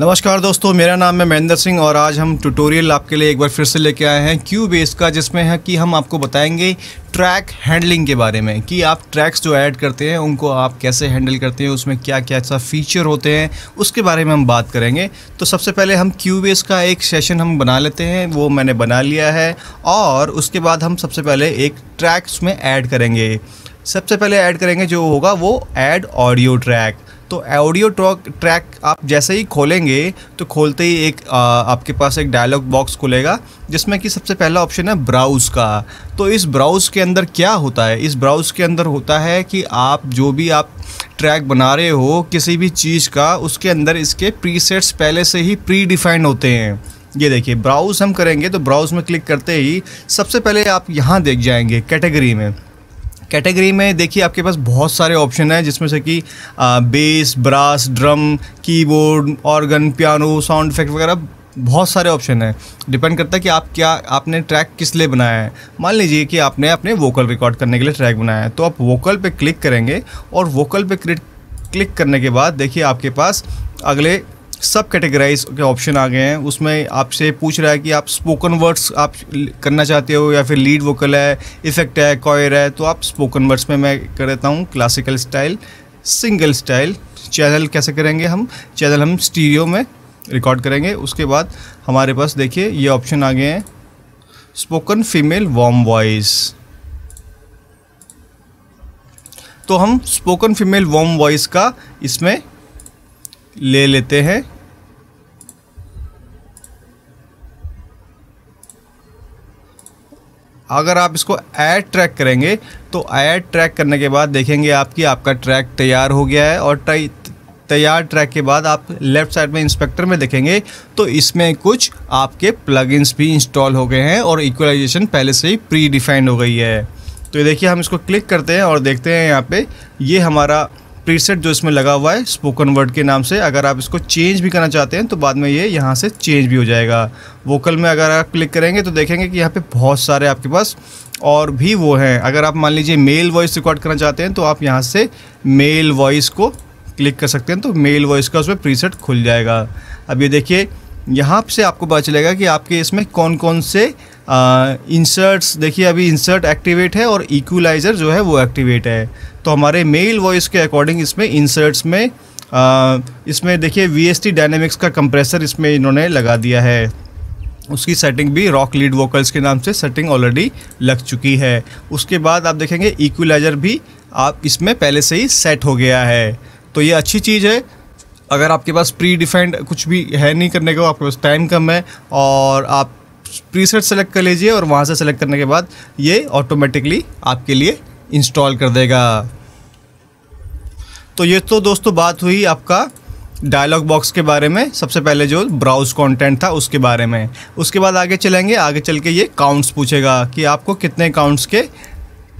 नमस्कार दोस्तों मेरा नाम है महेंद्र सिंह और आज हम ट्यूटोरियल आपके लिए एक बार फिर से लेके आए हैं क्यू बेस का जिसमें है कि हम आपको बताएंगे ट्रैक हैंडलिंग के बारे में कि आप ट्रैक्स जो ऐड करते हैं उनको आप कैसे हैंडल करते हैं उसमें क्या क्या ऐसा फीचर होते हैं उसके बारे में हम बात करेंगे तो सबसे पहले हम क्यू बेस का एक सेशन हम बना लेते हैं वो मैंने बना लिया है और उसके बाद हम सबसे पहले एक ट्रैक्स में ऐड करेंगे सबसे पहले ऐड करेंगे जो होगा वो ऐड ऑडियो ट्रैक तो ऑडियो ट्रॉक ट्रैक आप जैसे ही खोलेंगे तो खोलते ही एक आ, आपके पास एक डायलॉग बॉक्स खुलेगा जिसमें कि सबसे पहला ऑप्शन है ब्राउज़ का तो इस ब्राउज़ के अंदर क्या होता है इस ब्राउज़ के अंदर होता है कि आप जो भी आप ट्रैक बना रहे हो किसी भी चीज़ का उसके अंदर इसके प्रीसेट्स पहले से ही प्री डिफाइंड होते हैं ये देखिए ब्राउज़ हम करेंगे तो ब्राउज़ में क्लिक करते ही सबसे पहले आप यहाँ देख जाएंगे कैटेगरी में कैटेगरी में देखिए आपके पास बहुत सारे ऑप्शन हैं जिसमें से कि bass brass drum keyboard organ piano sound effect वगैरह बहुत सारे ऑप्शन हैं डिपेंड करता है कि आप क्या आपने ट्रैक किस लिए बनाया है मान लीजिए कि आपने अपने वोकल रिकॉर्ड करने के लिए ट्रैक बनाया है तो आप वोकल पे क्लिक करेंगे और वोकल पे क्लिक करने के बाद देखिए आपके पास अगले सब कैटेगराइज के ऑप्शन आ गए हैं उसमें आपसे पूछ रहा है कि आप स्पोकन वर्ड्स आप करना चाहते हो या फिर लीड वोकल है इफेक्ट है कॉयर है तो आप स्पोकन वर्ड्स में मैं कर देता हूँ classical style single style channel कैसे करेंगे हम चैनल हम स्टीरियो में रिकॉर्ड करेंगे उसके बाद हमारे पास देखिए ये ऑप्शन आ गए हैं स्पोकन फीमेल वॉम वॉइस तो हम स्पोकन फीमेल वॉम वॉइस का इसमें ले लेते हैं अगर आप इसको ऐड ट्रैक करेंगे तो ऐड ट्रैक करने के बाद देखेंगे आपकी आपका ट्रैक तैयार हो गया है और तैयार ट्रैक के बाद आप लेफ़्ट साइड में इंस्पेक्टर में देखेंगे तो इसमें कुछ आपके प्लगइन्स भी इंस्टॉल हो गए हैं और इक्वलाइजेशन पहले से ही प्री डिफाइंड हो गई है तो ये देखिए हम इसको क्लिक करते हैं और देखते हैं यहाँ पे ये हमारा प्रीसेट जो इसमें लगा हुआ है स्पोकन वर्ड के नाम से अगर आप इसको चेंज भी करना चाहते हैं तो बाद में ये यहाँ से चेंज भी हो जाएगा वोकल में अगर आप क्लिक करेंगे तो देखेंगे कि यहाँ पे बहुत सारे आपके पास और भी वो हैं अगर आप मान लीजिए मेल वॉइस रिकॉर्ड करना चाहते हैं तो आप यहाँ से मेल वॉइस को क्लिक कर सकते हैं तो मेल वॉइस का उसमें प्रीसेट खुल जाएगा अब ये देखिए यहाँ से आपको पता चलेगा कि आपके इसमें कौन कौन से इंसर्ट्स देखिए अभी इंसर्ट एक्टिवेट है और इक्वलाइज़र जो है वो एक्टिवेट है तो हमारे मेल वॉइस के अकॉर्डिंग इसमें इंसर्ट्स में आ, इसमें देखिए वी एस डायनेमिक्स का कंप्रेसर इसमें इन्होंने लगा दिया है उसकी सेटिंग भी रॉक लीड वोकल्स के नाम से सेटिंग ऑलरेडी लग चुकी है उसके बाद आप देखेंगे इक्वलाइज़र भी आप इसमें पहले से ही सेट हो गया है तो ये अच्छी चीज़ है अगर आपके पास प्री डिफाइंड कुछ भी है नहीं करने को आपके पास टाइम कम है और आप प्री सेट सेलेक्ट कर लीजिए और वहाँ से सेलेक्ट करने के बाद ये ऑटोमेटिकली आपके लिए इंस्टॉल कर देगा तो ये तो दोस्तों बात हुई आपका डायलॉग बॉक्स के बारे में सबसे पहले जो ब्राउज कंटेंट था उसके बारे में उसके बाद आगे चलेंगे आगे चल के ये काउंट्स पूछेगा कि आपको कितने काउंट्स के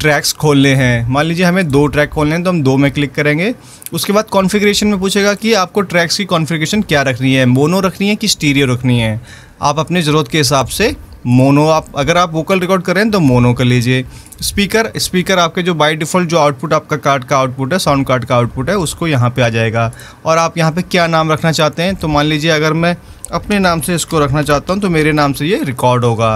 ट्रैक्स खोलने हैं मान लीजिए हमें दो ट्रैक खोलने हैं तो हम दो में क्लिक करेंगे उसके बाद कॉन्फ़िगरेशन में पूछेगा कि आपको ट्रैक्स की कॉन्फ़िगरेशन क्या रखनी है मोनो रखनी है कि स्टीरियो रखनी है आप अपने ज़रूरत के हिसाब से मोनो आप अगर आप वोकल रिकॉर्ड करें तो मोनो कर लीजिए स्पीकर स्पीकर आपके जो बाय डिफ़ॉल्ट जो आउटपुट आपका कार्ड का आउटपुट है साउंड कार्ड का आउटपुट है उसको यहाँ पे आ जाएगा और आप यहाँ पे क्या नाम रखना चाहते हैं तो मान लीजिए अगर मैं अपने नाम से इसको रखना चाहता हूँ तो मेरे नाम से ये रिकॉर्ड होगा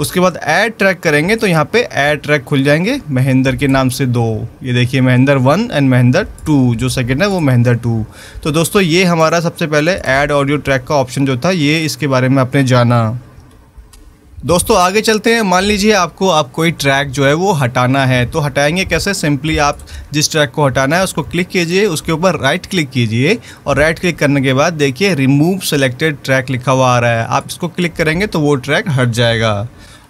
उसके बाद ऐड ट्रैक करेंगे तो यहाँ पे ऐड ट्रैक खुल जाएंगे महेंद्र के नाम से दो ये देखिए Mahendra one and Mahendra two जो सेकंड है वो महेंद्र टू तो दोस्तों ये हमारा सबसे पहले ऐड ऑडियो ट्रैक का ऑप्शन जो था ये इसके बारे में आपने जाना दोस्तों आगे चलते हैं मान लीजिए आपको आप कोई ट्रैक जो है वो हटाना है तो हटाएंगे कैसे सिंपली आप जिस ट्रैक को हटाना है उसको क्लिक कीजिए उसके ऊपर राइट क्लिक कीजिए और राइट क्लिक करने के बाद देखिए रिमूव सेलेक्टेड ट्रैक लिखा हुआ आ रहा है आप इसको क्लिक करेंगे तो वो ट्रैक हट जाएगा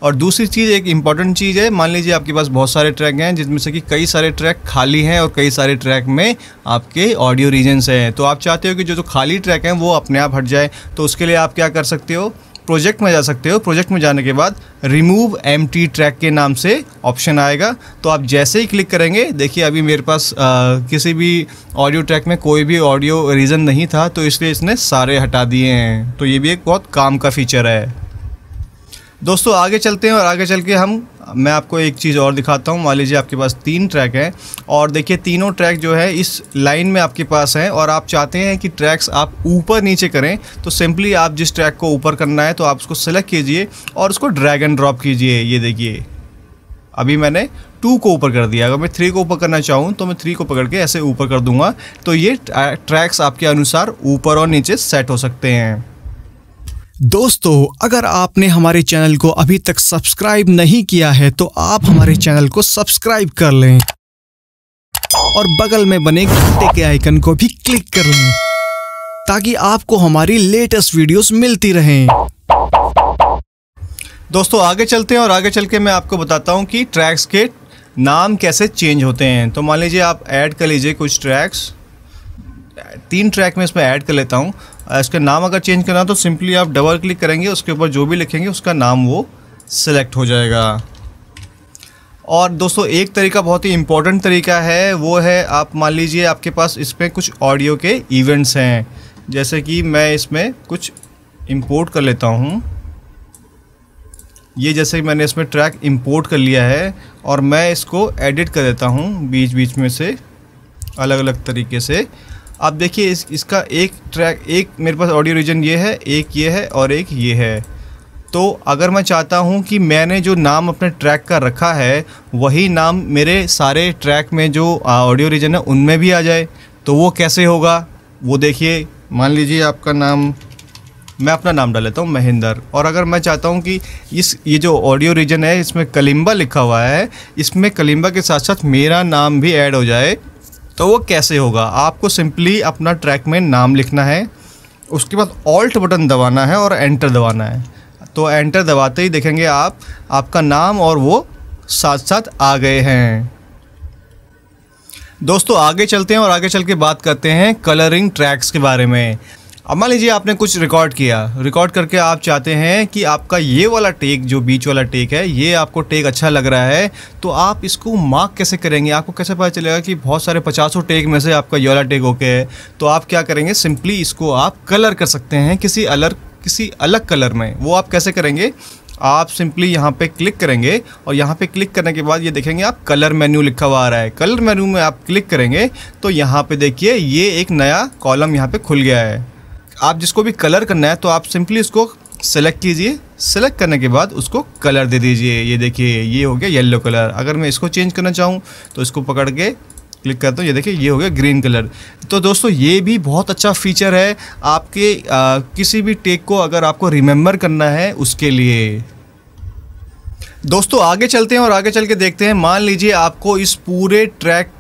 और दूसरी चीज़ एक इम्पॉर्टेंट चीज़ है मान लीजिए आपके पास बहुत सारे ट्रैक हैं जिसमें से कि कई सारे ट्रैक खाली हैं और कई सारे ट्रैक में आपके ऑडियो रीजन्स हैं तो आप चाहते हो कि जो जो खाली ट्रैक हैं वो अपने आप हट जाए तो उसके लिए आप क्या कर सकते हो प्रोजेक्ट में जा सकते हो प्रोजेक्ट में जाने के बाद रिमूव एम ट्रैक के नाम से ऑप्शन आएगा तो आप जैसे ही क्लिक करेंगे देखिए अभी मेरे पास आ, किसी भी ऑडियो ट्रैक में कोई भी ऑडियो रीज़न नहीं था तो इसलिए इसने सारे हटा दिए हैं तो ये भी एक बहुत काम का फीचर है दोस्तों आगे चलते हैं और आगे चल के हम मैं आपको एक चीज़ और दिखाता हूँ मान लीजिए आपके पास तीन ट्रैक हैं और देखिए तीनों ट्रैक जो है इस लाइन में आपके पास हैं और आप चाहते हैं कि ट्रैक्स आप ऊपर नीचे करें तो सिंपली आप जिस ट्रैक को ऊपर करना है तो आप उसको सेलेक्ट कीजिए और उसको ड्रैग एंड ड्रॉप कीजिए ये देखिए अभी मैंने टू को ऊपर कर दिया अगर मैं थ्री को ऊपर करना चाहूँ तो मैं थ्री को पकड़ के ऐसे ऊपर कर दूंगा तो ये ट्रैक्स आपके अनुसार ऊपर और नीचे सेट हो सकते हैं दोस्तों अगर आपने हमारे चैनल को अभी तक सब्सक्राइब नहीं किया है तो आप हमारे चैनल को सब्सक्राइब कर लें और बगल में बने घंटे के आइकन को भी क्लिक कर लें ताकि आपको हमारी लेटेस्ट वीडियोस मिलती रहें दोस्तों आगे चलते हैं और आगे चल के मैं आपको बताता हूँ कि ट्रैक्स के नाम कैसे चेंज होते हैं तो मान लीजिए आप ऐड कर लीजिए कुछ ट्रैक्स तीन ट्रैक में इसमें ऐड कर लेता हूँ Uh, इसका नाम अगर चेंज करना तो सिंपली आप डबल क्लिक करेंगे उसके ऊपर जो भी लिखेंगे उसका नाम वो सिलेक्ट हो जाएगा और दोस्तों एक तरीका बहुत ही इम्पॉर्टेंट तरीका है वो है आप मान लीजिए आपके पास इसमें कुछ ऑडियो के इवेंट्स हैं जैसे कि मैं इसमें कुछ इम्पोर्ट कर लेता हूँ ये जैसे कि मैंने इसमें ट्रैक इम्पोर्ट कर लिया है और मैं इसको एडिट कर देता हूँ बीच बीच में से अलग अलग तरीके से आप देखिए इस इसका एक ट्रैक एक मेरे पास ऑडियो रीजन ये है एक ये है और एक ये है तो अगर मैं चाहता हूँ कि मैंने जो नाम अपने ट्रैक का रखा है वही नाम मेरे सारे ट्रैक में जो ऑडियो रीजन है उनमें भी आ जाए तो वो कैसे होगा वो देखिए मान लीजिए आपका नाम मैं अपना नाम डाल लेता हूँ महेंद्र और अगर मैं चाहता हूँ कि इस ये जो ऑडियो रीजन है इसमें कलिम्बा लिखा हुआ है इसमें कलिम्बा के साथ साथ मेरा नाम भी ऐड हो जाए तो वो कैसे होगा आपको सिंपली अपना ट्रैक में नाम लिखना है उसके बाद ऑल्ट बटन दबाना है और एंटर दबाना है तो एंटर दबाते ही देखेंगे आप आपका नाम और वो साथ साथ आ गए हैं दोस्तों आगे चलते हैं और आगे चल के बात करते हैं कलरिंग ट्रैक्स के बारे में अब मान लीजिए आपने कुछ रिकॉर्ड किया रिकॉर्ड करके आप चाहते हैं कि आपका ये वाला टेक जो बीच वाला टेक है ये आपको टेक अच्छा लग रहा है तो आप इसको मार्क कैसे करेंगे आपको कैसे पता चलेगा कि बहुत सारे पचासों टेक में से आपका ये वाला टेक ओके है तो आप क्या करेंगे सिंपली इसको आप कलर कर सकते हैं किसी अलग किसी अलग कलर में वो आप कैसे करेंगे आप सिंपली यहाँ पे क्लिक करेंगे और यहाँ पे क्लिक करने के बाद ये देखेंगे आप कलर मेन्यू लिखा हुआ आ रहा है कलर मेन्यू में आप क्लिक करेंगे तो यहाँ पे देखिए ये एक नया कॉलम यहाँ पे खुल गया है आप जिसको भी कलर करना है तो आप सिंपली इसको सेलेक्ट कीजिए सेलेक्ट करने के बाद उसको कलर दे दीजिए ये देखिए ये हो गया येलो कलर अगर मैं इसको चेंज करना चाहूँ तो इसको पकड़ के क्लिक करता हूँ ये देखिए ये हो गया ग्रीन कलर तो दोस्तों ये भी बहुत अच्छा फीचर है आपके आ, किसी भी टेक को अगर आपको रिमेम्बर करना है उसके लिए दोस्तों आगे चलते हैं और आगे चल के देखते हैं मान लीजिए आपको इस पूरे ट्रैक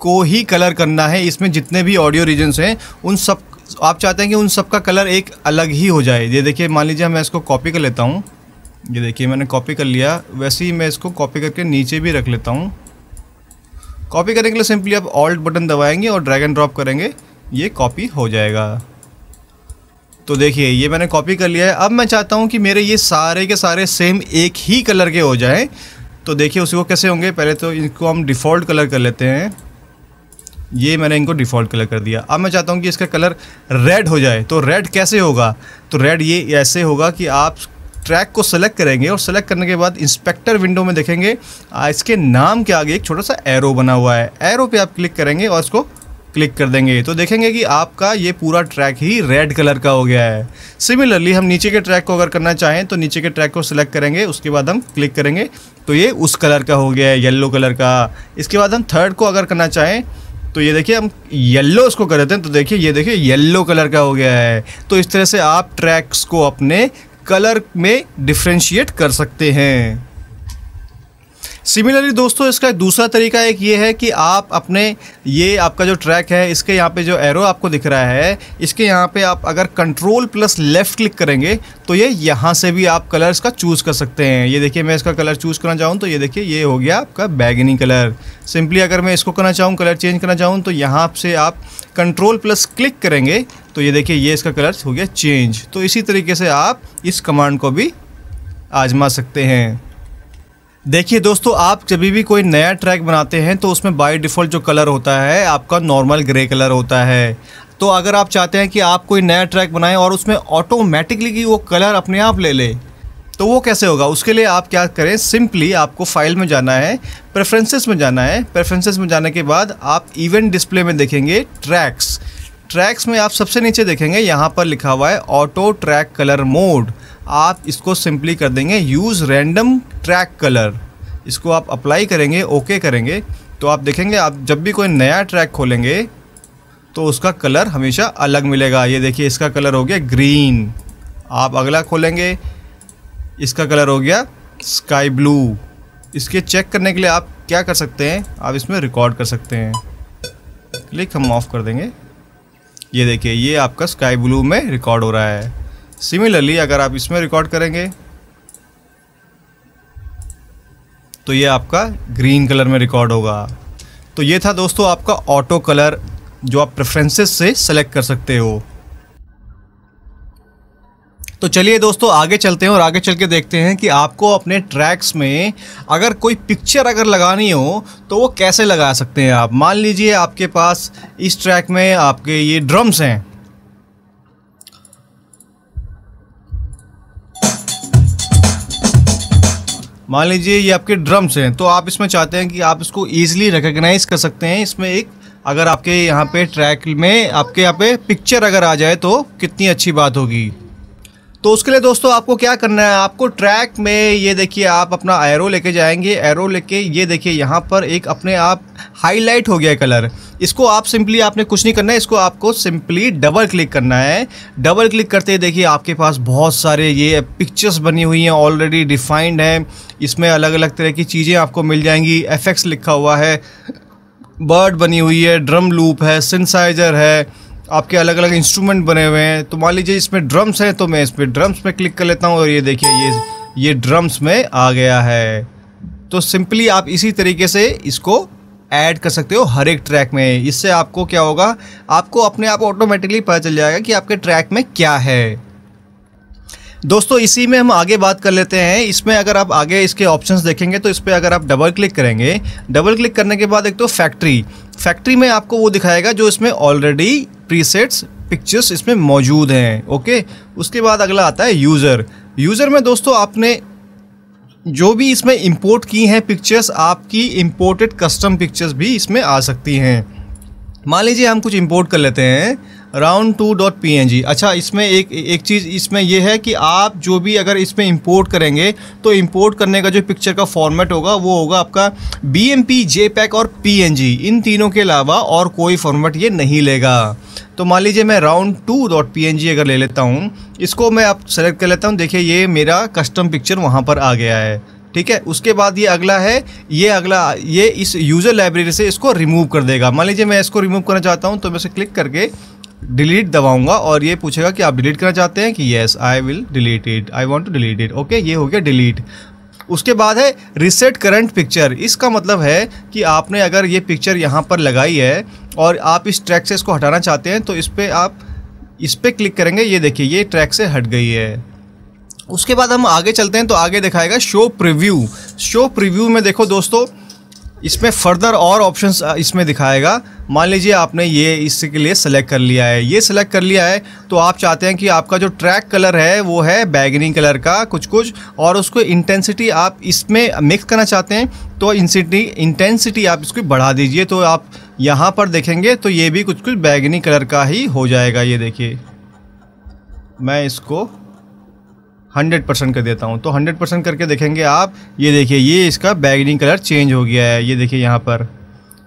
को ही कलर करना है इसमें जितने भी ऑडियो रीजन्स हैं उन सब so, आप चाहते हैं कि उन सब का कलर एक अलग ही हो जाए ये देखिए मान लीजिए मैं इसको कॉपी कर लेता हूँ ये देखिए मैंने कॉपी कर लिया वैसे ही मैं इसको कॉपी करके नीचे भी रख लेता हूँ कॉपी करने के लिए सिंपली आप ऑल्ट बटन दबाएंगे और ड्रैग एंड ड्रॉप करेंगे ये कॉपी हो जाएगा तो देखिए ये मैंने कॉपी कर लिया है अब मैं चाहता हूँ कि मेरे ये सारे के सारे सेम एक ही कलर के हो जाएं तो देखिए उसको कैसे होंगे पहले तो इनको हम डिफ़ॉल्ट कलर कर लेते हैं ये मैंने इनको डिफ़ॉल्ट कलर कर दिया अब मैं चाहता हूँ कि इसका कलर रेड हो जाए तो रेड कैसे होगा तो रेड ये ऐसे होगा कि आप ट्रैक को सेलेक्ट करेंगे और सेलेक्ट करने के बाद इंस्पेक्टर विंडो में देखेंगे इसके नाम के आगे एक छोटा सा एरो बना हुआ है एरो पे आप क्लिक करेंगे और इसको क्लिक कर देंगे तो देखेंगे कि आपका ये पूरा ट्रैक ही रेड कलर का हो गया है सिमिलरली हम नीचे के ट्रैक को अगर करना चाहें तो नीचे के ट्रैक को सिलेक्ट करेंगे उसके बाद हम क्लिक करेंगे तो ये उस कलर का हो गया है येल्लो कलर का इसके बाद हम थर्ड को अगर करना चाहें तो ये देखिए हम येल्लो इसको कर देते हैं तो देखिए ये देखिए येल्लो कलर का हो गया है तो इस तरह से आप ट्रैक्स को अपने कलर में डिफ्रेंशिएट कर सकते हैं सिमिलरली दोस्तों इसका दूसरा तरीका एक ये है कि आप अपने ये आपका जो ट्रैक है इसके यहाँ पे जो एरो आपको दिख रहा है इसके यहाँ पे आप अगर कंट्रोल प्लस लेफ़्ट क्लिक करेंगे तो ये यहाँ से भी आप कलर इसका चूज़ कर सकते हैं ये देखिए मैं इसका कलर चूज़ करना चाहूँ तो ये देखिए ये हो गया आपका बैगनी कलर सिंपली अगर मैं इसको करना चाहूँ कलर चेंज करना चाहूँ तो यहाँ से आप कंट्रोल प्लस क्लिक करेंगे तो ये देखिए ये इसका कलर हो गया चेंज तो इसी तरीके से आप इस कमांड को भी आजमा सकते हैं देखिए दोस्तों आप जब भी कोई नया ट्रैक बनाते हैं तो उसमें बाय डिफ़ॉल्ट जो कलर होता है आपका नॉर्मल ग्रे कलर होता है तो अगर आप चाहते हैं कि आप कोई नया ट्रैक बनाएं और उसमें ऑटोमेटिकली कि वो कलर अपने आप ले ले तो वो कैसे होगा उसके लिए आप क्या करें सिंपली आपको फाइल में जाना है प्रेफरेंसेस में जाना है प्रेफरेंसेस में जाने के बाद आप इवेंट डिस्प्ले में देखेंगे ट्रैक्स ट्रैक्स में आप सबसे नीचे देखेंगे यहाँ पर लिखा हुआ है ऑटो ट्रैक कलर मोड आप इसको सिंपली कर देंगे यूज़ रैंडम ट्रैक कलर इसको आप अप्लाई करेंगे ओके करेंगे तो आप देखेंगे आप जब भी कोई नया ट्रैक खोलेंगे तो उसका कलर हमेशा अलग मिलेगा ये देखिए इसका कलर हो गया ग्रीन आप अगला खोलेंगे इसका कलर हो गया स्काई ब्लू इसके चेक करने के लिए आप क्या कर सकते हैं आप इसमें रिकॉर्ड कर सकते हैं क्लिक हम ऑफ कर देंगे ये देखिए ये आपका स्काई ब्लू में रिकॉर्ड हो रहा है सिमिलरली अगर आप इसमें रिकॉर्ड करेंगे तो ये आपका ग्रीन कलर में रिकॉर्ड होगा तो ये था दोस्तों आपका ऑटो कलर जो आप प्रेफरेंसेस से सेलेक्ट कर सकते हो तो चलिए दोस्तों आगे चलते हैं और आगे चल के देखते हैं कि आपको अपने ट्रैक्स में अगर कोई पिक्चर अगर लगानी हो तो वो कैसे लगा सकते हैं आप मान लीजिए आपके पास इस ट्रैक में आपके ये ड्रम्स हैं मान लीजिए ये आपके ड्रम्स हैं तो आप इसमें चाहते हैं कि आप इसको ईजिली रिकोगनाइज़ कर सकते हैं इसमें एक अगर आपके यहाँ पे ट्रैक में आपके यहाँ पे पिक्चर अगर आ जाए तो कितनी अच्छी बात होगी तो उसके लिए दोस्तों आपको क्या करना है आपको ट्रैक में ये देखिए आप अपना एरो लेके जाएंगे एरो लेके ये देखिए यहाँ पर एक अपने आप हाईलाइट हो गया है कलर इसको आप सिंपली आपने कुछ नहीं करना है इसको आपको सिंपली डबल क्लिक करना है डबल क्लिक करते देखिए आपके पास बहुत सारे ये पिक्चर्स बनी हुई हैं ऑलरेडी डिफाइंड हैं इसमें अलग अलग तरह की चीज़ें आपको मिल जाएंगी एफ लिखा हुआ है बर्ड बनी हुई है ड्रम लूप है सिंसाइजर है आपके अलग अलग इंस्ट्रूमेंट बने हुए हैं तो मान लीजिए इसमें ड्रम्स हैं तो मैं इस पर ड्रम्स में क्लिक कर लेता हूँ और ये देखिए ये ये ड्रम्स में आ गया है तो सिंपली आप इसी तरीके से इसको ऐड कर सकते हो हर एक ट्रैक में इससे आपको क्या होगा आपको अपने आप ऑटोमेटिकली पता चल जाएगा कि आपके ट्रैक में क्या है दोस्तों इसी में हम आगे बात कर लेते हैं इसमें अगर आप आगे इसके ऑप्शंस देखेंगे तो इस पर अगर आप डबल क्लिक करेंगे डबल क्लिक करने के बाद एक तो फैक्ट्री फैक्ट्री में आपको वो दिखाएगा जो इसमें ऑलरेडी प्रीसेट्स पिक्चर्स इसमें मौजूद हैं ओके उसके बाद अगला आता है यूज़र यूज़र में दोस्तों आपने जो भी इसमें इम्पोर्ट की हैं पिक्चर्स आपकी इम्पोर्टेड कस्टम पिक्चर्स भी इसमें आ सकती हैं मान लीजिए हम कुछ इम्पोर्ट कर लेते हैं round two dot P N G अच्छा इसमें एक एक चीज़ इसमें यह है कि आप जो भी अगर इसमें इंपोर्ट करेंगे तो इंपोर्ट करने का जो पिक्चर का फॉर्मेट होगा वो होगा आपका B M P J peg और पी एन जी इन तीनों के अलावा और कोई फॉर्मेट ये नहीं लेगा तो मान लीजिए मैं round two dot P N G अगर ले लेता हूँ इसको मैं आप सेलेक्ट कर लेता हूँ देखिए ये मेरा कस्टम पिक्चर वहाँ पर आ गया है ठीक है उसके बाद ये अगला है ये अगला ये इस यूज़र लाइब्रेरी से इसको रिमूव कर देगा मान लीजिए मैं इसको रिमूव करना चाहता हूँ तो मैं इसे क्लिक करके डिलीट दबाऊंगा और ये पूछेगा कि आप डिलीट करना चाहते हैं कि yes I will delete it I want to delete it okay ये हो गया डिलीट उसके बाद है रिसेट करंट पिक्चर इसका मतलब है कि आपने अगर ये पिक्चर यहाँ पर लगाई है और आप इस ट्रैक से इसको हटाना चाहते हैं तो इस पर आप इस पर क्लिक करेंगे ये देखिए ये ट्रैक से हट गई है उसके बाद हम आगे चलते हैं तो आगे दिखाएगा शो प्रीव्यू शो प्रीव्यू में देखो दोस्तों इसमें फर्दर और ऑप्शंस इसमें दिखाएगा मान लीजिए आपने ये इसके लिए सेलेक्ट कर लिया है ये सेलेक्ट कर लिया है तो आप चाहते हैं कि आपका जो ट्रैक कलर है वो है बैगनी कलर का कुछ कुछ और उसको इंटेंसिटी आप इसमें मिक्स करना चाहते हैं तो इंसिटी इंटेंसिटी आप इसको बढ़ा दीजिए तो आप यहाँ पर देखेंगे तो ये भी कुछ कुछ बैगनी कलर का ही हो जाएगा ये देखिए मैं इसको हंड्रेड परसेंट कर देता हूँ तो हंड्रेड परसेंट करके देखेंगे आप ये देखिए ये इसका बैगनिंग कलर चेंज हो गया है ये देखिए यहाँ पर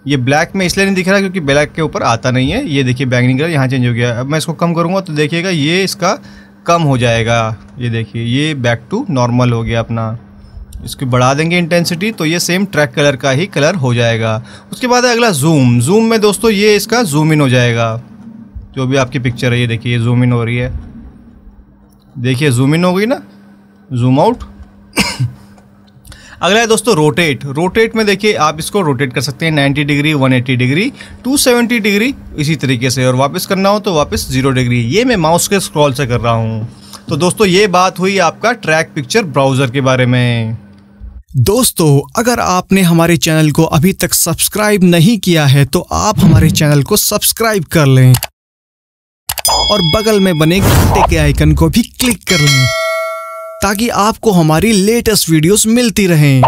ये ब्लैक में इसलिए नहीं दिख रहा क्योंकि ब्लैक के ऊपर आता नहीं है ये देखिए बैगनिंग कलर यहाँ चेंज हो गया अब मैं इसको कम करूँगा तो देखिएगा ये इसका कम हो जाएगा ये देखिए ये बैक टू नॉर्मल हो गया अपना इसकी बढ़ा देंगे इंटेंसिटी तो ये सेम ट्रैक कलर का ही कलर हो जाएगा उसके बाद है अगला जूम जूम में दोस्तों ये इसका जूम इन हो जाएगा जो भी आपकी पिक्चर है ये देखिए ये जूम इन हो रही है देखिए जूम इन हो गई ना जूम आउट अगला है दोस्तों रोटेट रोटेट में देखिए आप इसको रोटेट कर सकते हैं 90 डिग्री 180 डिग्री 270 डिग्री इसी तरीके से और वापस करना हो तो वापस जीरो डिग्री ये मैं माउस के स्क्रॉल से कर रहा हूँ तो दोस्तों ये बात हुई आपका ट्रैक पिक्चर ब्राउज़र के बारे में दोस्तों अगर आपने हमारे चैनल को अभी तक सब्सक्राइब नहीं किया है तो आप हमारे चैनल को सब्सक्राइब कर लें और बगल में बने घंटे के आइकन को भी क्लिक कर लें ताकि आपको हमारी लेटेस्ट वीडियोस मिलती रहें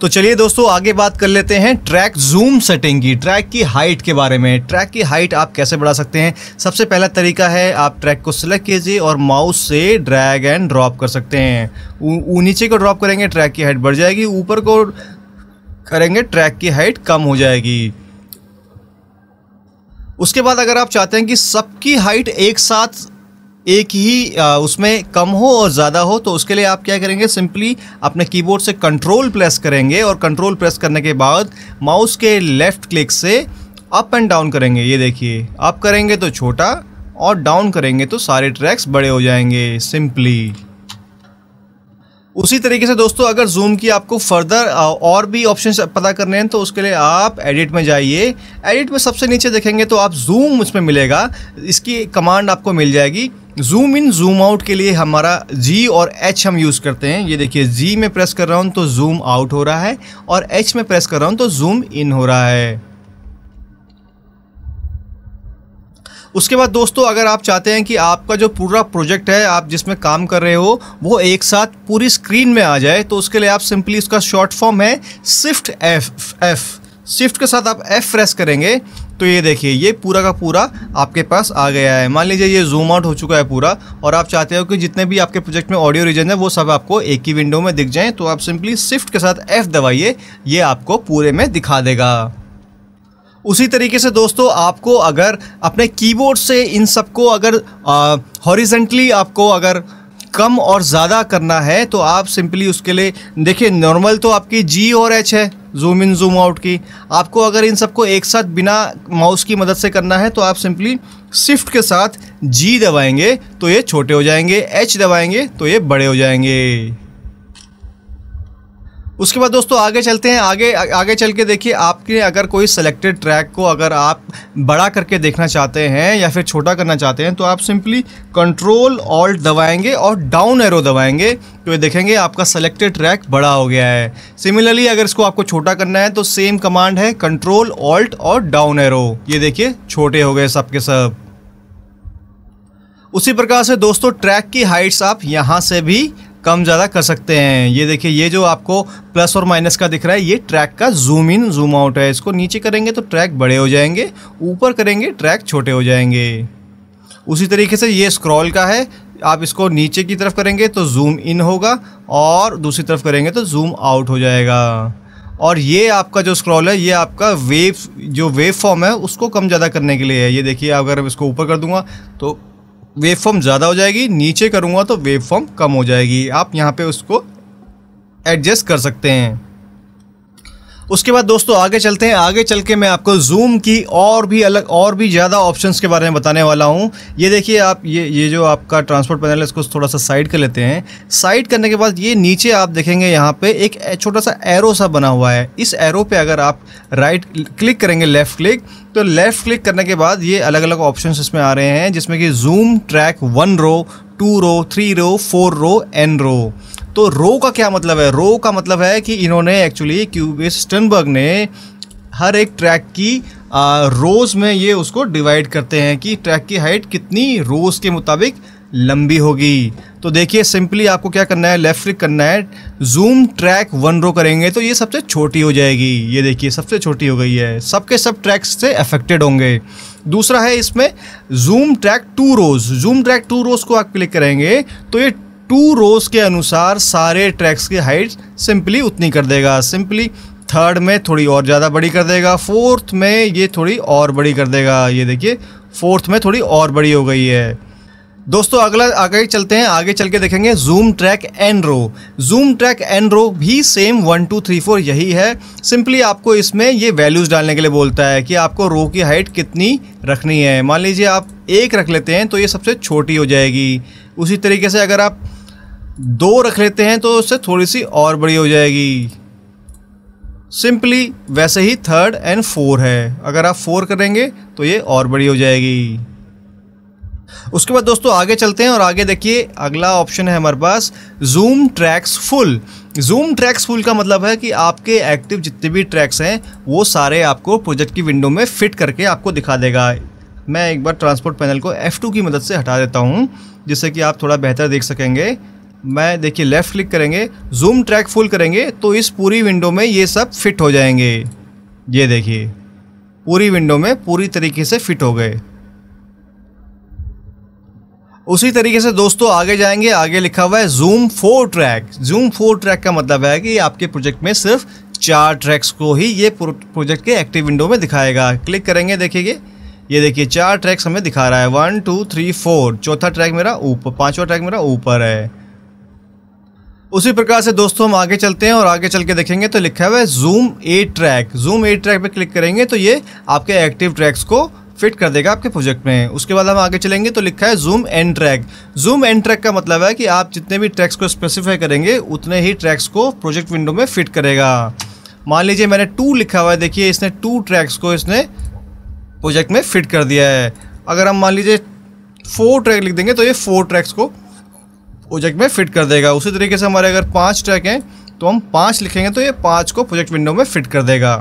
तो चलिए दोस्तों आगे बात कर लेते हैं ट्रैक जूम सेटिंग की ट्रैक की हाइट के बारे में ट्रैक की हाइट आप कैसे बढ़ा सकते हैं सबसे पहला तरीका है आप ट्रैक को सिलेक्ट कीजिए और माउस से ड्रैग एंड ड्रॉप कर सकते हैं नीचे को ड्रॉप करेंगे ट्रैक की हाइट बढ़ जाएगी ऊपर को करेंगे ट्रैक की हाइट कम हो जाएगी उसके बाद अगर आप चाहते हैं कि सबकी हाइट एक साथ एक ही उसमें कम हो और ज़्यादा हो तो उसके लिए आप क्या करेंगे सिंपली अपने कीबोर्ड से कंट्रोल प्रेस करेंगे और कंट्रोल प्रेस करने के बाद माउस के लेफ़्ट क्लिक से अप एंड डाउन करेंगे ये देखिए अप करेंगे तो छोटा और डाउन करेंगे तो सारे ट्रैक्स बड़े हो जाएंगे सिंपली उसी तरीके से दोस्तों अगर जूम की आपको फर्दर और भी ऑप्शन पता करने हैं तो उसके लिए आप एडिट में जाइए एडिट में सबसे नीचे देखेंगे तो आप जूम उसमें मिलेगा इसकी कमांड आपको मिल जाएगी जूम इन जूम आउट के लिए हमारा जी और एच हम यूज़ करते हैं ये देखिए जी में प्रेस कर रहा हूँ तो जूम आउट हो रहा है और एच में प्रेस कर रहा हूँ तो जूम इन हो रहा है उसके बाद दोस्तों अगर आप चाहते हैं कि आपका जो पूरा प्रोजेक्ट है आप जिसमें काम कर रहे हो वो एक साथ पूरी स्क्रीन में आ जाए तो उसके लिए आप सिंपली उसका शॉर्ट फॉर्म है स्विफ्ट एफ एफ स्विफ्ट के साथ आप एफ प्रेस करेंगे तो ये देखिए ये पूरा का पूरा आपके पास आ गया है मान लीजिए ये जूम आउट हो चुका है पूरा और आप चाहते हो कि जितने भी आपके प्रोजेक्ट में ऑडियो रीजन है वो सब आपको एक ही विंडो में दिख जाएं तो आप सिंपली स्विफ्ट के साथ एफ़ दबाइए ये आपको पूरे में दिखा देगा उसी तरीके से दोस्तों आपको अगर अपने कीबोर्ड से इन सबको अगर हॉरिजेंटली आपको अगर कम और ज़्यादा करना है तो आप सिंपली उसके लिए देखिए नॉर्मल तो आपकी जी और एच है जूम इन जूम आउट की आपको अगर इन सबको एक साथ बिना माउस की मदद से करना है तो आप सिंपली शिफ्ट के साथ जी दबाएंगे तो ये छोटे हो जाएंगे एच दबाएंगे तो ये बड़े हो जाएंगे उसके बाद दोस्तों आगे चलते हैं आगे आगे चल के देखिए आपके अगर कोई सेलेक्टेड ट्रैक को अगर आप बड़ा करके देखना चाहते हैं या फिर छोटा करना चाहते हैं तो आप सिंपली कंट्रोल ऑल्ट दबाएंगे और डाउन एरो दबाएंगे तो ये देखेंगे आपका सेलेक्टेड ट्रैक बड़ा हो गया है सिमिलरली अगर इसको आपको छोटा करना है तो सेम कमांड है कंट्रोल ऑल्ट और डाउन एरो ये देखिए छोटे हो गए सबके सब उसी प्रकार से दोस्तों ट्रैक की हाइट्स आप यहाँ से भी कम ज़्यादा कर सकते हैं ये देखिए ये जो आपको प्लस और माइनस का दिख रहा है ये ट्रैक का जूम इन जूम आउट है इसको नीचे करेंगे तो ट्रैक बड़े हो जाएंगे ऊपर करेंगे ट्रैक छोटे हो जाएंगे उसी तरीके से ये स्क्रॉल का है आप इसको नीचे की तरफ करेंगे तो जूम इन होगा और दूसरी तरफ करेंगे तो जूम आउट हो जाएगा और ये आपका जो स्क्रॉल है ये आपका वेव जो वेव फॉर्म है उसको कम ज़्यादा करने के लिए है ये देखिए अगर इसको ऊपर कर दूंगा तो वेब फॉर्म ज़्यादा हो जाएगी नीचे करूँगा तो वेव फॉर्म कम हो जाएगी आप यहाँ पे उसको एडजस्ट कर सकते हैं उसके बाद दोस्तों आगे चलते हैं आगे चल के मैं आपको जूम की और भी अलग और भी ज़्यादा ऑप्शंस के बारे में बताने वाला हूँ ये देखिए आप ये ये जो आपका ट्रांसपोर्ट पैनल है इसको थोड़ा सा साइड कर लेते हैं साइड करने के बाद ये नीचे आप देखेंगे यहाँ पे एक छोटा सा एरो सा बना हुआ है इस एरो पे अगर आप राइट क्लिक करेंगे लेफ़्ट क्लिक तो लेफ़्ट क्लिक करने के बाद ये अलग अलग ऑप्शन इसमें आ रहे हैं जिसमें कि zoom track one row two row three row four row N row तो रो का क्या मतलब है रो का मतलब है कि इन्होंने एक्चुअली क्यूबिस स्टनबर्ग ने हर एक ट्रैक की रोज़ में ये उसको डिवाइड करते हैं कि ट्रैक की हाइट कितनी रोज़ के मुताबिक लंबी होगी तो देखिए सिंपली आपको क्या करना है लेफ्ट क्लिक करना है जूम ट्रैक वन रो करेंगे तो ये सबसे छोटी हो जाएगी ये देखिए सबसे छोटी हो गई है सबके सब ट्रैक्स से अफेक्टेड होंगे दूसरा है इसमें zoom track two rows zoom track two rows को आप क्लिक करेंगे तो ये टू रोज़ के अनुसार सारे ट्रैक्स की हाइट सिंपली उतनी कर देगा सिंपली थर्ड में थोड़ी और ज़्यादा बड़ी कर देगा फोर्थ में ये थोड़ी और बड़ी कर देगा ये देखिए फोर्थ में थोड़ी और बड़ी हो गई है दोस्तों अगला आगे चलते हैं आगे चल के देखेंगे zoom track N row zoom track N row भी same one two three four यही है सिंपली आपको इसमें ये वैल्यूज़ डालने के लिए बोलता है कि आपको रो की हाइट कितनी रखनी है मान लीजिए आप एक रख लेते हैं तो ये सबसे छोटी हो जाएगी उसी तरीके से अगर आप दो रख लेते हैं तो उससे थोड़ी सी और बड़ी हो जाएगी सिंपली वैसे ही थर्ड एंड फोर है अगर आप फोर करेंगे तो ये और बड़ी हो जाएगी उसके बाद दोस्तों आगे चलते हैं और आगे देखिए अगला ऑप्शन है हमारे पास zoom tracks full zoom tracks full का मतलब है कि आपके एक्टिव जितने भी ट्रैक्स हैं वो सारे आपको प्रोजेक्ट की विंडो में फिट करके आपको दिखा देगा मैं एक बार ट्रांसपोर्ट पैनल को F2 की मदद से हटा देता हूँ जिससे कि आप थोड़ा बेहतर देख सकेंगे मैं देखिए लेफ़्ट क्लिक करेंगे जूम ट्रैक फुल करेंगे तो इस पूरी विंडो में ये सब फिट हो जाएंगे ये देखिए पूरी विंडो में पूरी तरीके से फिट हो गए उसी तरीके से दोस्तों आगे जाएंगे आगे लिखा हुआ है zoom four track zoom four track का मतलब है कि आपके प्रोजेक्ट में सिर्फ चार ट्रैक्स को ही ये प्रोजेक्ट के एक्टिव विंडो में दिखाएगा क्लिक करेंगे देखिए ये देखिए चार ट्रैक्स हमें दिखा रहा है वन टू थ्री फोर चौथा ट्रैक मेरा ऊपर पांचवा ट्रैक मेरा ऊपर है उसी प्रकार से दोस्तों हम आगे चलते हैं और आगे चल के देखेंगे तो लिखा हुआ है zoom A track zoom A track पे क्लिक करेंगे तो ये आपके एक्टिव ट्रैक्स को फिट कर देगा आपके प्रोजेक्ट में उसके बाद हम आगे चलेंगे तो लिखा है zoom and track zoom and track का मतलब है कि आप जितने भी ट्रैक्स को स्पेसिफाई करेंगे उतने ही ट्रैक्स को प्रोजेक्ट विंडो में फिट करेगा मान लीजिए मैंने टू लिखा हुआ है देखिए इसने टू ट्रैक्स को इसने प्रोजेक्ट में फिट कर दिया है अगर हम मान लीजिए फोर ट्रैक लिख देंगे तो ये फोर ट्रैक्स को प्रोजेक्ट में फिट कर देगा उसी तरीके से हमारे अगर पाँच ट्रैक हैं तो हम पाँच लिखेंगे तो ये पाँच को प्रोजेक्ट विंडो में फिट कर देगा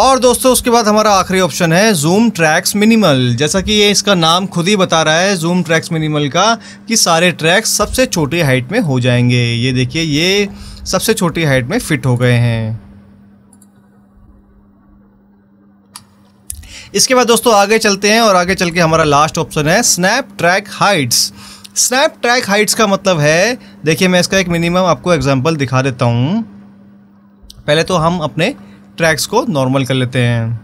और दोस्तों उसके बाद हमारा आखिरी ऑप्शन है जूम ट्रैक्स मिनिमल जैसा कि ये इसका नाम खुद ही बता रहा है जूम ट्रैक्स मिनिमल का कि सारे ट्रैक्स सबसे छोटी हाइट में हो जाएंगे ये देखिए ये सबसे छोटी हाइट में फिट हो गए हैं इसके बाद दोस्तों आगे चलते हैं और आगे चल के हमारा लास्ट ऑप्शन है snap track heights snap track heights का मतलब है देखिए मैं इसका एक मिनिमम आपको एग्जांपल दिखा देता हूँ पहले तो हम अपने ट्रैक्स को नॉर्मल कर लेते हैं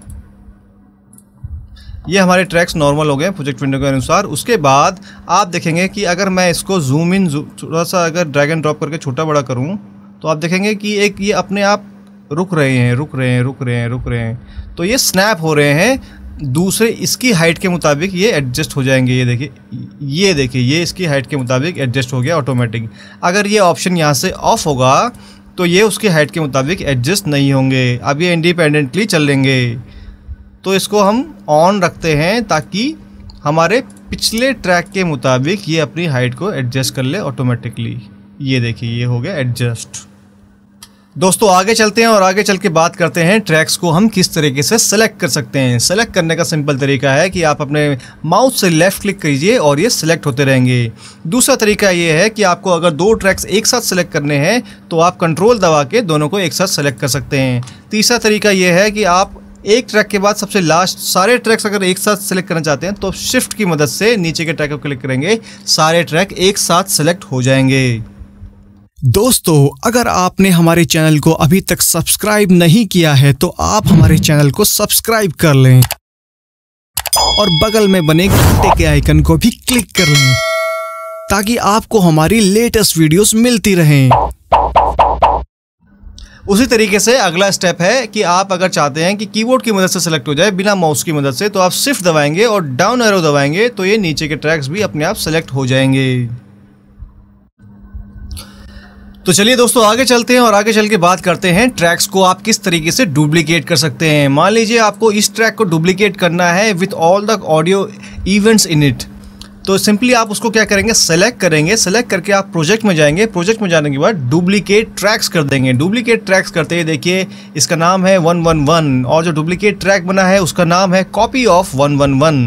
ये हमारे ट्रैक्स नॉर्मल हो गए प्रोजेक्ट विंडो के अनुसार उसके बाद आप देखेंगे कि अगर मैं इसको जूम इन थोड़ा सा अगर ड्रैग एंड ड्रॉप करके छोटा बड़ा करूँ तो आप देखेंगे कि एक ये अपने आप रुक रहे हैं रुक रहे हैं रुक रहे हैं रुक रहे हैं तो ये स्नैप हो रहे हैं दूसरे इसकी हाइट के मुताबिक ये एडजस्ट हो जाएंगे ये देखिए ये देखिए ये इसकी हाइट के मुताबिक एडजस्ट हो गया ऑटोमेटिक अगर ये ऑप्शन यहाँ से ऑफ होगा तो ये उसकी हाइट के मुताबिक एडजस्ट नहीं होंगे अब ये इंडिपेंडेंटली चलेंगे तो इसको हम ऑन रखते हैं ताकि हमारे पिछले ट्रैक के मुताबिक ये अपनी हाइट को एडजस्ट कर ले ऑटोमेटिकली ये देखिए ये हो गया एडजस्ट दोस्तों आगे चलते हैं और आगे चल के बात करते हैं ट्रैक्स को हम किस तरीके से सेलेक्ट कर सकते हैं सेलेक्ट करने का सिंपल तरीका है कि आप अपने माउस से लेफ़्ट क्लिक कीजिए और ये सेलेक्ट होते रहेंगे दूसरा तरीका ये है कि आपको अगर दो ट्रैक्स एक साथ सेलेक्ट करने हैं तो आप कंट्रोल दबा के दोनों को एक साथ सेलेक्ट कर सकते हैं तीसरा तरीका ये है कि आप एक ट्रैक के बाद सबसे लास्ट सारे ट्रैक्स अगर एक साथ सेलेक्ट करना चाहते हैं तो शिफ्ट की मदद से नीचे के ट्रैक को क्लिक करेंगे सारे ट्रैक एक साथ सेलेक्ट हो जाएंगे दोस्तों अगर आपने हमारे चैनल को अभी तक सब्सक्राइब नहीं किया है तो आप हमारे चैनल को सब्सक्राइब कर लें और बगल में बने घंटे के आइकन को भी क्लिक कर लें ताकि आपको हमारी लेटेस्ट वीडियोस मिलती रहें उसी तरीके से अगला स्टेप है कि आप अगर चाहते हैं कि कीबोर्ड की मदद से सेलेक्ट हो जाए बिना माउस की मदद से तो आप सिर्फ दबाएंगे और डाउन एरो दबाएंगे तो ये नीचे के ट्रैक्स भी अपने आप सेलेक्ट हो जाएंगे तो चलिए दोस्तों आगे चलते हैं और आगे चल के बात करते हैं ट्रैक्स को आप किस तरीके से डुप्लीकेट कर सकते हैं मान लीजिए आपको इस ट्रैक को डुप्लीकेट करना है with all the audio events in it तो सिंपली आप उसको क्या करेंगे सेलेक्ट करेंगे सेलेक्ट करके आप प्रोजेक्ट में जाएंगे प्रोजेक्ट में जाने के बाद डुप्लीकेट ट्रैक्स कर देंगे डुप्लीकेट ट्रैक्स करते हुए देखिए इसका नाम है वन वन वन और जो डुप्लीकेट ट्रैक बना है उसका नाम है copy of one one one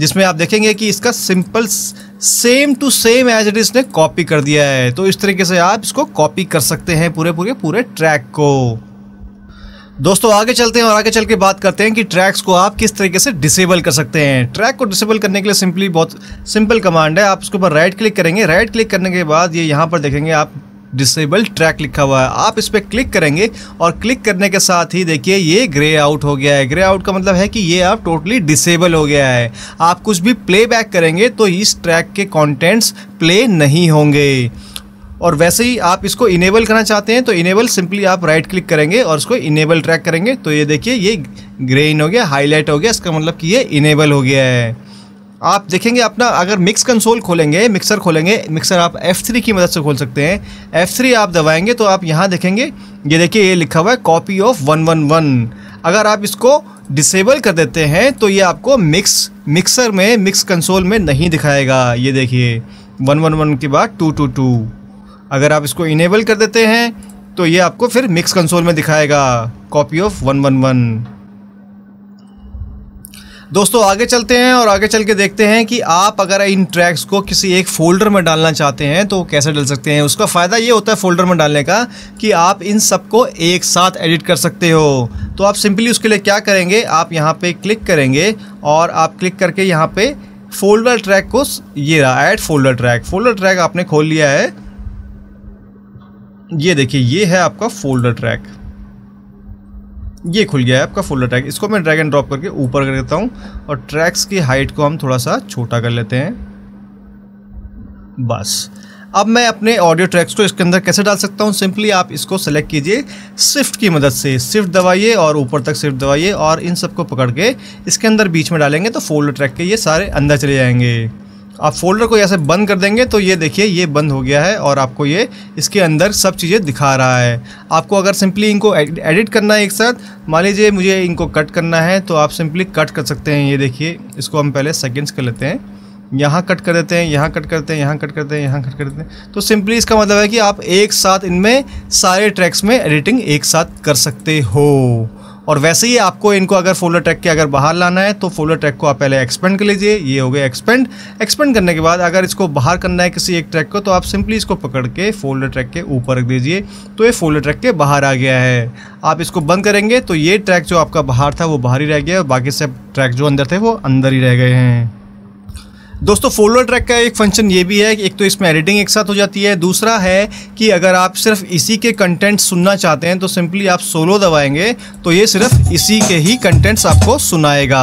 जिसमें आप देखेंगे कि इसका simple same two same as it is ने कॉपी कर दिया है तो इस तरीके से आप इसको कॉपी कर सकते हैं पूरे पूरे पूरे ट्रैक को दोस्तों आगे चलते हैं और आगे चल के बात करते हैं कि ट्रैक्स को आप किस तरीके से डिसेबल कर सकते हैं ट्रैक को डिसेबल करने के लिए सिंपली बहुत सिंपल कमांड है आप उसके ऊपर राइट क्लिक करेंगे राइट क्लिक करने के बाद ये यहाँ पर देखेंगे आप डिसेबल ट्रैक लिखा हुआ है आप इस पर क्लिक करेंगे और क्लिक करने के साथ ही देखिए ये ग्रे आउट हो गया है ग्रे आउट का मतलब है कि ये आप टोटली डिसेबल हो गया है आप कुछ भी प्ले बैक करेंगे तो इस ट्रैक के कॉन्टेंट्स प्ले नहीं होंगे और वैसे ही आप इसको इनेबल करना चाहते हैं तो इनेबल सिंपली आप राइट क्लिक करेंगे और इसको इनेबल ट्रैक करेंगे तो ये देखिए ये ग्रेन हो गया हाईलाइट हो गया इसका मतलब कि ये इनेबल हो गया है आप देखेंगे अपना अगर मिक्स कंसोल खोलेंगे मिक्सर खोलेंगे मिक्सर आप F3 की मदद से खोल सकते हैं F3 आप दबाएंगे तो आप यहाँ देखेंगे ये देखिए ये लिखा हुआ है कॉपी ऑफ 111 अगर आप इसको डिसेबल कर देते हैं तो ये आपको मिक्स मिक्सर में मिक्स कंसोल में नहीं दिखाएगा ये देखिए 111 के बाद 222 अगर आप इसको इनेबल कर देते हैं तो ये आपको फिर मिक्स कंसोल में दिखाएगा copy of one one one दोस्तों आगे चलते हैं और आगे चल के देखते हैं कि आप अगर इन ट्रैक्स को किसी एक फ़ोल्डर में डालना चाहते हैं तो कैसे डाल सकते हैं उसका फ़ायदा ये होता है फ़ोल्डर में डालने का कि आप इन सबको एक साथ एडिट कर सकते हो तो आप सिंपली उसके लिए क्या करेंगे आप यहाँ पे क्लिक करेंगे और आप क्लिक करके यहाँ पे फोल्डर ट्रैक को ये रहा add folder track folder track आपने खोल लिया है ये देखिए ये है आपका फोल्डर ट्रैक ये खुल गया है आपका फोल्डर ट्रैक इसको मैं ड्रैग एंड ड्रॉप करके ऊपर कर देता हूँ और ट्रैक्स की हाइट को हम थोड़ा सा छोटा कर लेते हैं बस अब मैं अपने ऑडियो ट्रैक्स को इसके अंदर कैसे डाल सकता हूँ सिंपली आप इसको सेलेक्ट कीजिए स्विफ्ट की मदद से स्विफ्ट दबाइए और ऊपर तक स्विफ्ट दबाइए और इन सबको पकड़ के इसके अंदर बीच में डालेंगे तो फोल्डर ट्रैक के ये सारे अंदर चले जाएंगे आप फोल्डर को ऐसे बंद कर देंगे तो ये देखिए ये बंद हो गया है और आपको ये इसके अंदर सब चीज़ें दिखा रहा है आपको अगर सिंपली इनको एडिट करना है एक साथ मान लीजिए मुझे इनको कट करना है तो आप सिंपली कट कर सकते हैं ये देखिए इसको हम पहले सेकेंड्स कर लेते हैं यहाँ कट कर देते हैं यहाँ कट करते हैं यहाँ कट करते हैं यहाँ कट कर देते हैं तो सिंपली इसका मतलब है कि आप एक साथ इनमें सारे ट्रैक्स में एडिटिंग एक साथ कर सकते हो और वैसे ही आपको इनको अगर फोल्डर ट्रैक के अगर बाहर लाना है तो फोल्डर ट्रैक को आप पहले एक्सपेंड कर लीजिए ये हो गया एक्सपेंड एक्सपेंड करने के बाद अगर इसको बाहर करना है किसी एक ट्रैक को तो आप सिंपली इसको पकड़ के फोल्डर ट्रैक के ऊपर रख दीजिए तो ये फोल्डर ट्रैक के बाहर आ गया है आप इसको बंद करेंगे तो ये ट्रैक जो आपका बाहर था वो बाहर ही रह गया और बाकी सब ट्रैक जो अंदर थे वो अंदर ही रह गए हैं दोस्तों फोल्डर ट्रैक का एक फंक्शन ये भी है कि एक तो इसमें एडिटिंग एक साथ हो जाती है दूसरा है कि अगर आप सिर्फ इसी के कंटेंट सुनना चाहते हैं तो सिंपली आप सोलो दबाएंगे तो ये सिर्फ इसी के ही कंटेंट्स आपको सुनाएगा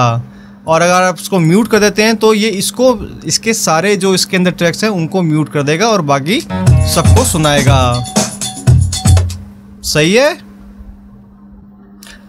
और अगर आप इसको म्यूट कर देते हैं तो ये इसको इसके सारे जो इसके अंदर ट्रैक्स हैं उनको म्यूट कर देगा और बाकी सबको सुनाएगा सही है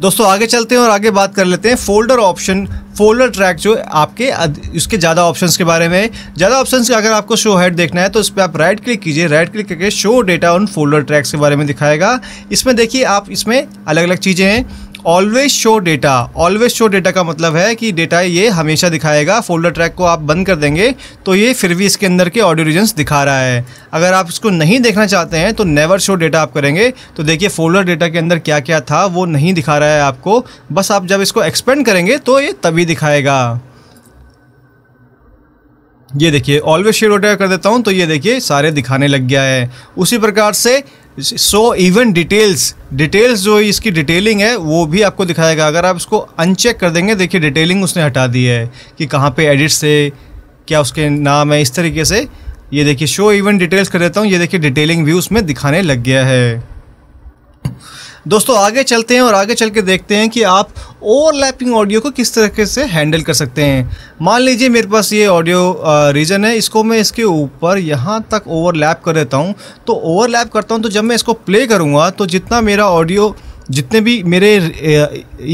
दोस्तों आगे चलते हैं और आगे बात कर लेते हैं फोल्डर ऑप्शन फोल्डर ट्रैक जो आपके उसके ज़्यादा ऑप्शंस के बारे में ज़्यादा ऑप्शंस का अगर आपको शो हेड देखना है तो इस पर आप राइट क्लिक कीजिए राइट क्लिक करके show data on folder tracks के बारे में दिखाएगा इसमें देखिए आप इसमें अलग अलग चीज़ें हैं always show data always show data का मतलब है कि डेटा ये हमेशा दिखाएगा फोल्डर ट्रैक को आप बंद कर देंगे तो ये फिर भी इसके अंदर के ऑडियो रीजन्स दिखा रहा है अगर आप इसको नहीं देखना चाहते हैं तो नेवर शो डेटा आप करेंगे तो देखिए फोल्डर डेटा के अंदर क्या क्या था वो नहीं दिखा रहा है आपको बस आप जब इसको एक्सपेंड करेंगे तो ये तभी दिखाएगा ये देखिए ऑलवेज शेड वोटर कर देता हूँ तो ये देखिए सारे दिखाने लग गया है उसी प्रकार से सो इवन डिटेल्स डिटेल्स जो इसकी डिटेलिंग है वो भी आपको दिखाएगा अगर आप इसको अनचेक कर देंगे देखिए डिटेलिंग उसने हटा दी है कि कहाँ पे एडिट्स है क्या उसके नाम है इस तरीके से ये देखिए शो इवन डिटेल्स कर देता हूँ ये देखिए डिटेलिंग भी उसमें दिखाने लग गया है दोस्तों आगे चलते हैं और आगे चल के देखते हैं कि आप ओवरलैपिंग ऑडियो को किस तरीके से हैंडल कर सकते हैं मान लीजिए मेरे पास ये ऑडियो रीजन है इसको मैं इसके ऊपर यहाँ तक ओवरलैप कर देता हूँ तो ओवरलैप करता हूँ तो जब मैं इसको प्ले करूँगा तो जितना मेरा ऑडियो जितने भी मेरे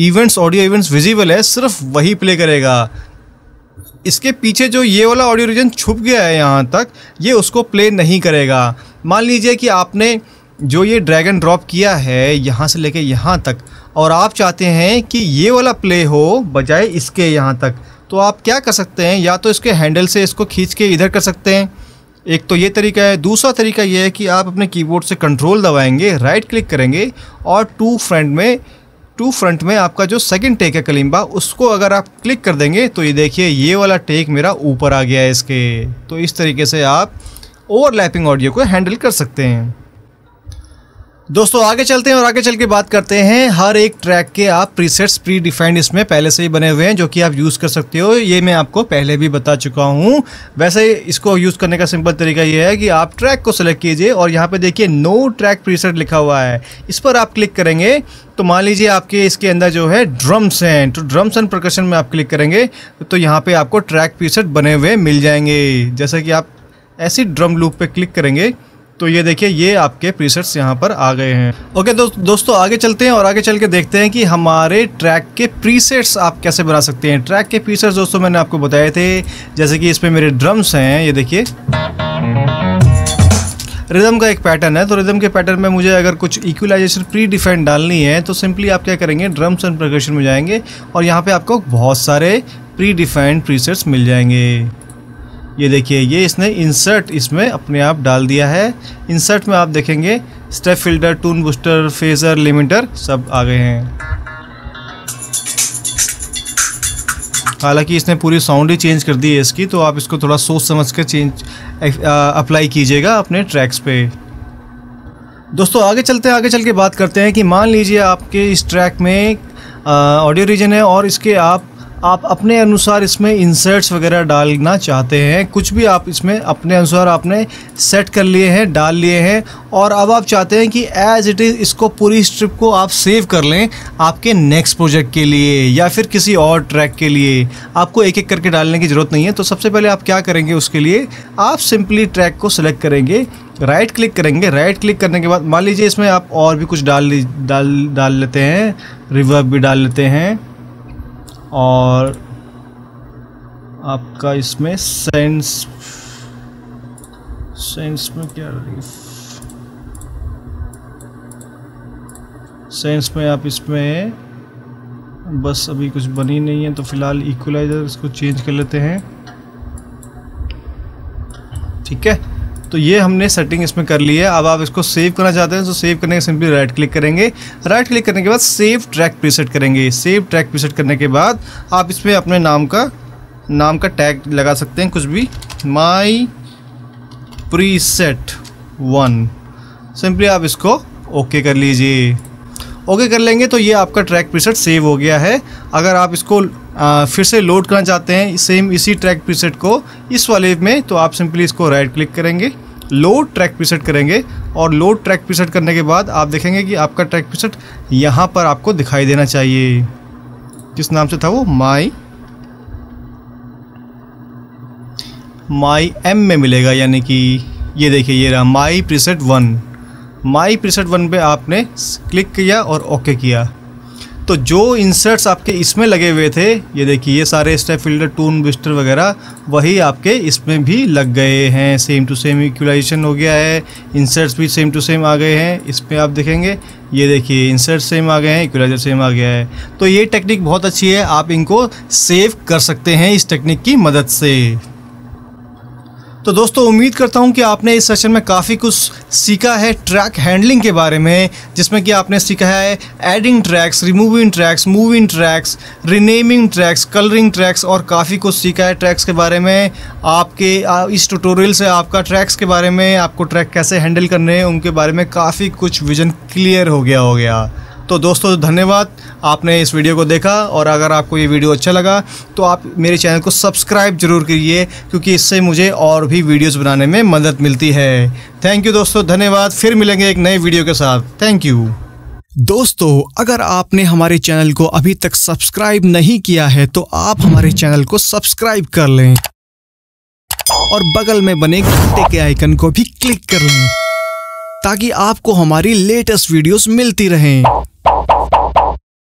इवेंट्स ऑडियो इवेंट्स विजिबल है सिर्फ वही प्ले करेगा इसके पीछे जो ये वाला ऑडियो रीजन छुप गया है यहाँ तक ये उसको प्ले नहीं करेगा मान लीजिए कि आपने जो ये ड्रैगन ड्रॉप किया है यहाँ से लेके यहाँ तक और आप चाहते हैं कि ये वाला प्ले हो बजाय इसके यहाँ तक तो आप क्या कर सकते हैं या तो इसके हैंडल से इसको खींच के इधर कर सकते हैं एक तो ये तरीका है दूसरा तरीका ये है कि आप अपने कीबोर्ड से कंट्रोल दबाएंगे राइट क्लिक करेंगे और टू फ्रंट में टू फ्रंट में आपका जो सेकंड टेक है कलिम्बा उसको अगर आप क्लिक कर देंगे तो ये देखिए ये वाला टेक मेरा ऊपर आ गया है इसके तो इस तरीके से आप ओवरलैपिंग ऑडियो को हैंडल कर सकते हैं दोस्तों आगे चलते हैं और आगे चल के बात करते हैं हर एक ट्रैक के आप प्रीसेट्स प्री डिफाइंड इसमें पहले से ही बने हुए हैं जो कि आप यूज़ कर सकते हो ये मैं आपको पहले भी बता चुका हूँ वैसे इसको यूज़ करने का सिंपल तरीका ये है कि आप ट्रैक को सेलेक्ट कीजिए और यहाँ पे देखिए नो ट्रैक प्रीसेट लिखा हुआ है इस पर आप क्लिक करेंगे तो मान लीजिए आपके इसके अंदर जो है ड्रम्स हैं तो ड्रम्स एंड प्रकर्शन में आप क्लिक करेंगे तो यहाँ पर आपको ट्रैक प्रीसेट बने हुए मिल जाएंगे जैसे कि आप ऐसी ड्रम लूप पर क्लिक करेंगे तो ये देखिए ये आपके प्रीसेट्स यहाँ पर आ गए हैं ओके दो, दोस्तों आगे चलते हैं और आगे चल के देखते हैं कि हमारे ट्रैक के प्रीसेट्स आप कैसे बना सकते हैं ट्रैक के प्रीसेट्स दोस्तों मैंने आपको बताए थे जैसे कि इसमें मेरे ड्रम्स हैं ये देखिए रिदम का एक पैटर्न है तो रिदम के पैटर्न में मुझे अगर कुछ इक्वलाइजेशन प्री डिफाइंड डालनी है तो सिंपली आप क्या करेंगे ड्रम्स एंड प्रकर्शन में जाएंगे और यहाँ पे आपको बहुत सारे प्री डिफाइंड प्रीसेट्स मिल जाएंगे ये देखिए ये इसने इंसर्ट इसमें अपने आप डाल दिया है इंसर्ट में आप देखेंगे step filter tune booster phaser limiter सब आ गए हैं हालांकि इसने पूरी साउंड ही चेंज कर दी है इसकी तो आप इसको थोड़ा सोच समझ कर चेंज अप्लाई कीजिएगा अपने ट्रैक्स पे दोस्तों आगे चलते हैं आगे चल के बात करते हैं कि मान लीजिए आपके इस ट्रैक में ऑडियो रीजन है और इसके आप आप अपने अनुसार इसमें इंसर्ट्स वगैरह डालना चाहते हैं कुछ भी आप इसमें अपने अनुसार आपने सेट कर लिए हैं डाल लिए हैं और अब आप चाहते हैं कि एज इट इज़ इसको पूरी स्ट्रिप को आप सेव कर लें आपके नेक्स्ट प्रोजेक्ट के लिए या फिर किसी और ट्रैक के लिए आपको एक एक करके डालने की ज़रूरत नहीं है तो सबसे पहले आप क्या करेंगे उसके लिए आप सिंपली ट्रैक को सिलेक्ट करेंगे राइट क्लिक करेंगे राइट क्लिक करने के बाद मान लीजिए इसमें आप और भी कुछ डाल डाल डाल लेते हैं रिवर्ब भी डाल लेते हैं और आपका इसमें सेंस सेंस में क्या रिलीफ सेंस में आप इसमें बस अभी कुछ बनी नहीं है तो फिलहाल इक्वलाइजर इसको चेंज कर लेते हैं ठीक है तो ये हमने सेटिंग इसमें कर ली है अब आप इसको सेव करना चाहते हैं तो सेव करने के सिंपली राइट क्लिक करेंगे राइट क्लिक करने के बाद सेव ट्रैक प्रीसेट करेंगे सेव ट्रैक प्रीसेट करने के बाद आप इसमें अपने नाम का नाम का टैग लगा सकते हैं कुछ भी माई सेट वन सिंपली आप इसको ओके कर लीजिए ओके कर लेंगे तो ये आपका ट्रैक प्रीसेट सेव हो गया है अगर आप इसको आ, फिर से लोड करना चाहते हैं सेम इसी ट्रैक प्रीसेट को इस वाले में तो आप सिंपली इसको राइट क्लिक करेंगे लोड ट्रैक प्रीसेट करेंगे और लोड ट्रैक प्रीसेट करने के बाद आप देखेंगे कि आपका ट्रैक प्रीसेट यहाँ पर आपको दिखाई देना चाहिए किस नाम से था वो माई माई एम में मिलेगा यानी कि ये देखिए ये रहा my preset one my preset one पे आपने क्लिक किया और ओके किया तो जो इंसर्ट्स आपके इसमें लगे हुए थे ये देखिए ये सारे स्टेप फिल्टर टून बिस्टर वगैरह वही आपके इसमें भी लग गए हैं सेम टू सेम इक्वलाइजेशन हो गया है इंसर्ट्स भी सेम टू सेम आ गए हैं इसमें आप देखेंगे ये देखिए इंसर्ट सेम आ गए हैं इक्वलाइजर सेम आ गया है तो ये टेक्निक बहुत अच्छी है आप इनको सेव कर सकते हैं इस टेक्निक की मदद से तो दोस्तों उम्मीद करता हूँ कि आपने इस सेशन में काफ़ी कुछ सीखा है ट्रैक हैंडलिंग के बारे में जिसमें कि आपने सीखा है adding tracks removing tracks moving tracks renaming tracks colouring tracks और काफ़ी कुछ सीखा है ट्रैक्स के बारे में आपके इस ट्यूटोरियल से आपका ट्रैक्स के बारे में आपको ट्रैक कैसे हैंडल करने हैं उनके बारे में काफ़ी कुछ विजन क्लियर हो गया हो गया तो दोस्तों धन्यवाद आपने इस वीडियो को देखा और अगर आपको ये वीडियो अच्छा लगा तो आप मेरे चैनल को सब्सक्राइब जरूर करिए क्योंकि इससे मुझे और भी वीडियोस बनाने में मदद मिलती है थैंक यू दोस्तों धन्यवाद फिर मिलेंगे एक नए वीडियो के साथ थैंक यू दोस्तों अगर आपने हमारे चैनल को अभी तक सब्सक्राइब नहीं किया है तो आप हमारे चैनल को सब्सक्राइब कर लें और बगल में बने घंटे के आइकन को भी क्लिक कर लें ताकि आपको हमारी लेटेस्ट वीडियोस मिलती रहें Bop.